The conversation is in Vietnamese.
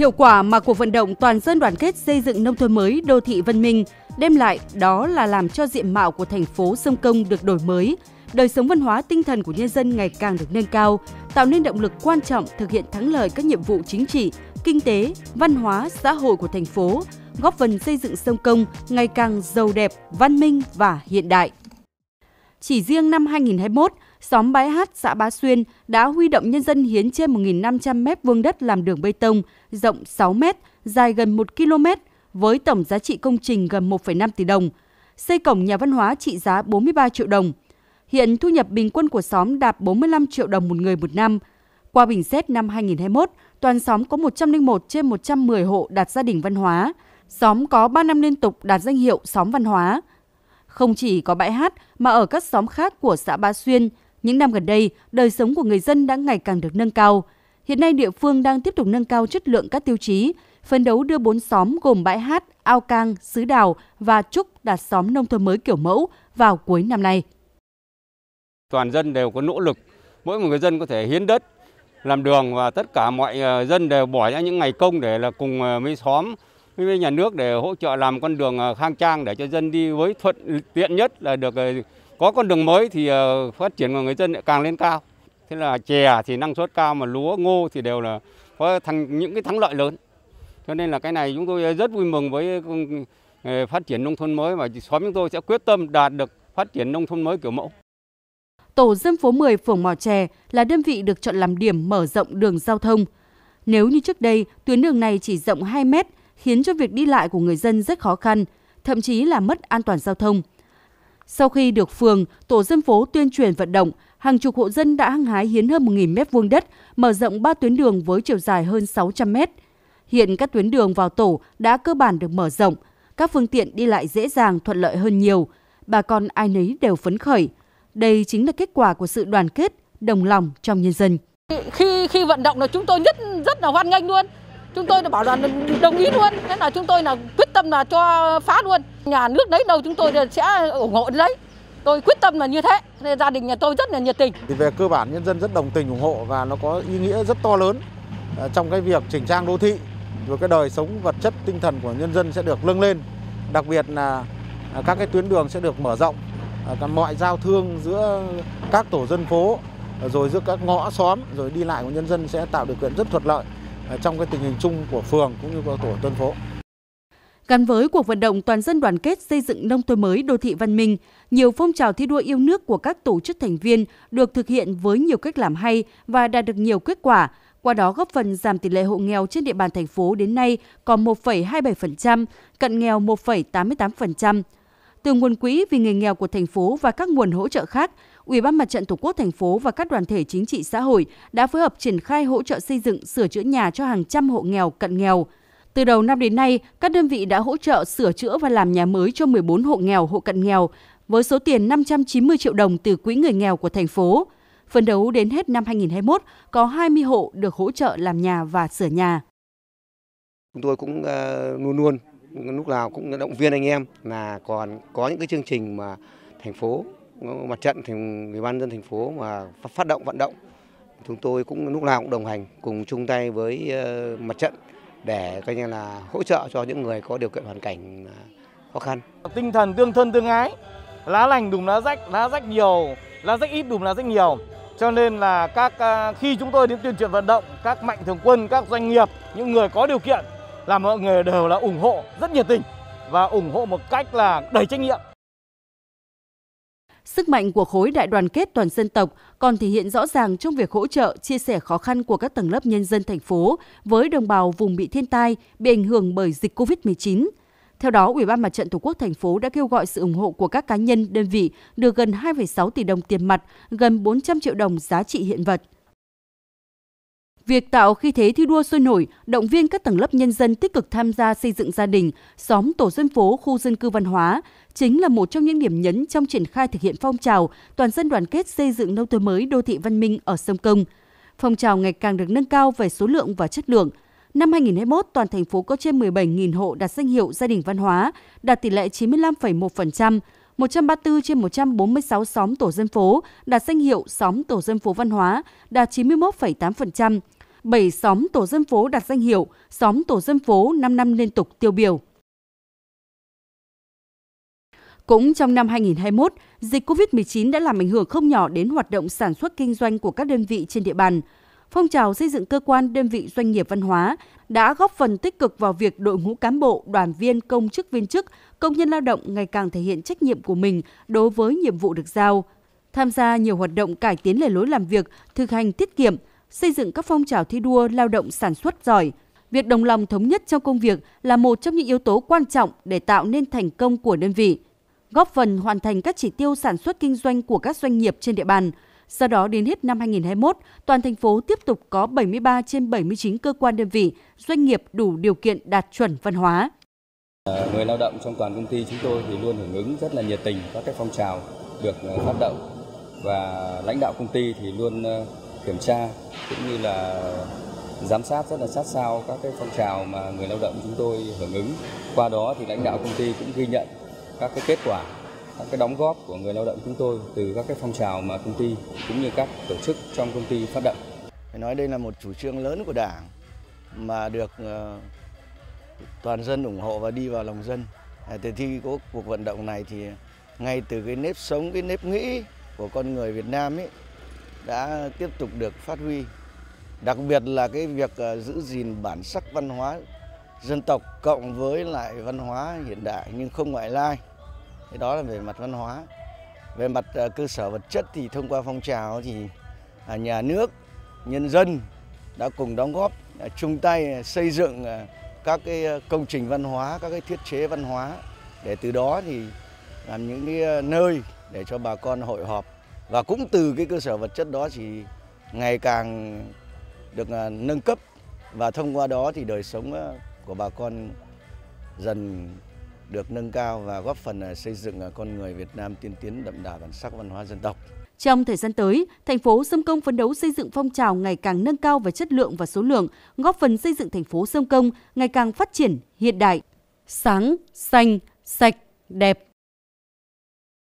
Hiệu quả mà cuộc vận động toàn dân đoàn kết xây dựng nông thôn mới, đô thị văn minh đem lại đó là làm cho diện mạo của thành phố sông Công được đổi mới, đời sống văn hóa tinh thần của nhân dân ngày càng được nâng cao, tạo nên động lực quan trọng thực hiện thắng lợi các nhiệm vụ chính trị, kinh tế, văn hóa, xã hội của thành phố, góp phần xây dựng sông Công ngày càng giàu đẹp, văn minh và hiện đại. Chỉ riêng năm 2021, xóm Bái Hát, xã Bá Xuyên đã huy động nhân dân hiến trên 1.500 mét vuông đất làm đường bê tông, rộng 6 mét, dài gần 1 km, với tổng giá trị công trình gần 1,5 tỷ đồng, xây cổng nhà văn hóa trị giá 43 triệu đồng. Hiện thu nhập bình quân của xóm đạt 45 triệu đồng một người một năm. Qua bình xét năm 2021, toàn xóm có 101 trên 110 hộ đạt gia đình văn hóa. Xóm có 3 năm liên tục đạt danh hiệu xóm văn hóa. Không chỉ có bãi hát mà ở các xóm khác của xã Ba Xuyên, những năm gần đây, đời sống của người dân đã ngày càng được nâng cao. Hiện nay địa phương đang tiếp tục nâng cao chất lượng các tiêu chí, phấn đấu đưa 4 xóm gồm Bãi Hát, Ao Cang, xứ Đào và Trúc đạt xóm nông thôn mới kiểu mẫu vào cuối năm nay. Toàn dân đều có nỗ lực, mỗi một người dân có thể hiến đất, làm đường và tất cả mọi ờ, dân đều bỏ ra những ngày công để là cùng với ờ, xóm với nhà nước để hỗ trợ làm con đường ờ, khang trang để cho dân đi với thuận tiện nhất là được ờ, có con đường mới thì ờ, phát triển của người dân càng lên cao. Thế là chè thì năng suất cao mà lúa ngô thì đều là có thằng những cái thắng lợi lớn. Cho nên là cái này chúng tôi rất vui mừng với ừ, ừ, phát triển nông thôn mới và xóm chúng tôi sẽ quyết tâm đạt được phát triển nông thôn mới kiểu mẫu. Tổ dân phố 10 phường Mò chè là đơn vị được chọn làm điểm mở rộng đường giao thông. Nếu như trước đây, tuyến đường này chỉ rộng 2 mét khiến cho việc đi lại của người dân rất khó khăn, thậm chí là mất an toàn giao thông. Sau khi được phường, tổ dân phố tuyên truyền vận động, hàng chục hộ dân đã hăng hái hiến hơn 1.000 m2 đất, mở rộng 3 tuyến đường với chiều dài hơn 600 m. Hiện các tuyến đường vào tổ đã cơ bản được mở rộng, các phương tiện đi lại dễ dàng thuận lợi hơn nhiều, bà con ai nấy đều phấn khởi. Đây chính là kết quả của sự đoàn kết, đồng lòng trong nhân dân. Khi khi vận động là chúng tôi nhất rất là hoan nghênh luôn chúng tôi đã bảo là đồng ý luôn thế là chúng tôi là quyết tâm là cho phá luôn nhà nước lấy đâu chúng tôi sẽ ủng hộ đấy tôi quyết tâm là như thế nên gia đình nhà tôi rất là nhiệt tình thì về cơ bản nhân dân rất đồng tình ủng hộ và nó có ý nghĩa rất to lớn à, trong cái việc chỉnh trang đô thị rồi cái đời sống vật chất tinh thần của nhân dân sẽ được nâng lên đặc biệt là à, các cái tuyến đường sẽ được mở rộng à, mọi giao thương giữa các tổ dân phố rồi giữa các ngõ xóm rồi đi lại của nhân dân sẽ tạo điều kiện rất thuận lợi Ờ, trong cái tình hình chung của phường cũng như của tổ dân phố. Gắn với cuộc vận động toàn dân đoàn kết xây dựng nông thôn mới đô thị văn minh, nhiều phong trào thi đua yêu nước của các tổ chức thành viên được thực hiện với nhiều cách làm hay và đạt được nhiều kết quả, qua đó góp phần giảm tỷ lệ hộ nghèo trên địa bàn thành phố đến nay còn 1,27%, cận nghèo 1,88%. Từ nguồn quỹ vì người nghèo của thành phố và các nguồn hỗ trợ khác, Ủy ban Mặt trận Tổ quốc thành phố và các đoàn thể chính trị xã hội đã phối hợp triển khai hỗ trợ xây dựng, sửa chữa nhà cho hàng trăm hộ nghèo cận nghèo. Từ đầu năm đến nay, các đơn vị đã hỗ trợ sửa chữa và làm nhà mới cho 14 hộ nghèo, hộ cận nghèo với số tiền 590 triệu đồng từ quỹ người nghèo của thành phố. Phấn đấu đến hết năm 2021, có 20 hộ được hỗ trợ làm nhà và sửa nhà. Chúng tôi cũng ờ, luôn luôn lúc nào cũng động viên anh em là còn có những cái chương trình mà thành phố mặt trận thì ủy ban dân thành phố mà phát động vận động chúng tôi cũng lúc nào cũng đồng hành cùng chung tay với ờ, mặt trận để coi như là hỗ trợ cho những người có điều kiện hoàn cảnh ờ, khó khăn. Tinh thần tương thân tương ái, lá lành đùm lá rách, lá rách nhiều, lá rách ít đùm lá rách nhiều. Cho nên là các ờ, khi chúng tôi đến tuyên truyền vận động các mạnh thường quân, các doanh nghiệp, những người có điều kiện là mọi người đều là ủng hộ rất nhiệt tình và ủng hộ một cách là đầy trách nhiệm. Sức mạnh của khối đại đoàn kết toàn dân tộc còn thể hiện rõ ràng trong việc hỗ trợ, chia sẻ khó khăn của các tầng lớp nhân dân thành phố với đồng bào vùng bị thiên tai, bị ảnh hưởng bởi dịch COVID-19. Theo đó, Ủy ban Mặt trận Tổ quốc thành phố đã kêu gọi sự ủng hộ của các cá nhân, đơn vị được gần 2,6 tỷ đồng tiền mặt, gần 400 triệu đồng giá trị hiện vật. Việc tạo khí thế thi đua sôi nổi, động viên các tầng lớp nhân dân tích cực tham gia xây dựng gia đình, xóm tổ dân phố, khu dân cư văn hóa chính là một trong những điểm nhấn trong triển khai thực hiện phong trào toàn dân đoàn kết xây dựng nông thôn mới đô thị văn minh ở sông Công. Phong trào ngày càng được nâng cao về số lượng và chất lượng. Năm 2021, toàn thành phố có trên 17.000 hộ đạt danh hiệu gia đình văn hóa, đạt tỷ lệ 95,1%, 134 trên 146 xóm tổ dân phố đạt danh hiệu xóm tổ dân phố văn hóa, đạt 91,8%. 7 xóm tổ dân phố đạt danh hiệu xóm tổ dân phố 5 năm liên tục tiêu biểu. Cũng trong năm 2021, dịch COVID-19 đã làm ảnh hưởng không nhỏ đến hoạt động sản xuất kinh doanh của các đơn vị trên địa bàn. Phong trào xây dựng cơ quan đơn vị doanh nghiệp văn hóa đã góp phần tích cực vào việc đội ngũ cán bộ, đoàn viên, công chức viên chức, công nhân lao động ngày càng thể hiện trách nhiệm của mình đối với nhiệm vụ được giao. Tham gia nhiều hoạt động cải tiến lề lối làm việc, thực hành tiết kiệm, xây dựng các phong trào thi đua lao động sản xuất giỏi. Việc đồng lòng thống nhất trong công việc là một trong những yếu tố quan trọng để tạo nên thành công của đơn vị, góp phần hoàn thành các chỉ tiêu sản xuất kinh doanh của các doanh nghiệp trên địa bàn. Do đó đến hết năm 2021, toàn thành phố tiếp tục có 73 trên 79 cơ quan đơn vị, doanh nghiệp đủ điều kiện đạt chuẩn văn hóa. Người lao động trong toàn công ty chúng tôi thì luôn hưởng ứng rất là nhiệt tình các cái phong trào được ờ, phát động và lãnh đạo công ty thì luôn ờ, kiểm tra cũng như là giám sát rất là sát sao các cái phong trào mà người lao động chúng tôi hưởng ứng. Qua đó thì lãnh đạo công ty cũng ghi nhận các cái kết quả, các cái đóng góp của người lao động chúng tôi từ các cái phong trào mà công ty cũng như các tổ chức trong công ty phát động. nói đây là một chủ trương lớn của Đảng mà được ờ, toàn dân ủng hộ và đi vào lòng dân. À, từ khi có cuộc vận động này thì ngay từ cái nếp sống, cái nếp nghĩ của con người Việt Nam ấy đã tiếp tục được phát huy. Đặc biệt là cái việc ờ, giữ gìn bản sắc văn hóa dân tộc cộng với lại văn hóa hiện đại nhưng không ngoại lai. Cái đó là về mặt văn hóa. Về mặt ờ, cơ sở vật chất thì thông qua phong trào thì à, nhà nước, nhân dân đã cùng đóng góp à, chung tay à, xây dựng các cái ờ, công trình văn hóa, các cái thiết chế văn hóa để từ đó thì làm những cái nơi để cho bà con hội họp và cũng từ cái cơ sở vật chất đó thì ngày càng được à, nâng cấp và thông qua đó thì đời sống à, của bà con dần được nâng cao và góp phần à, xây dựng con người Việt Nam tiên tiến đậm đà bản sắc văn hóa dân tộc. Trong thời gian tới, thành phố Sông Công phấn đấu xây dựng phong trào ngày càng nâng cao về chất lượng và số lượng, góp phần xây dựng thành phố Sông Công ngày càng phát triển, hiện đại, sáng, xanh, sạch, đẹp.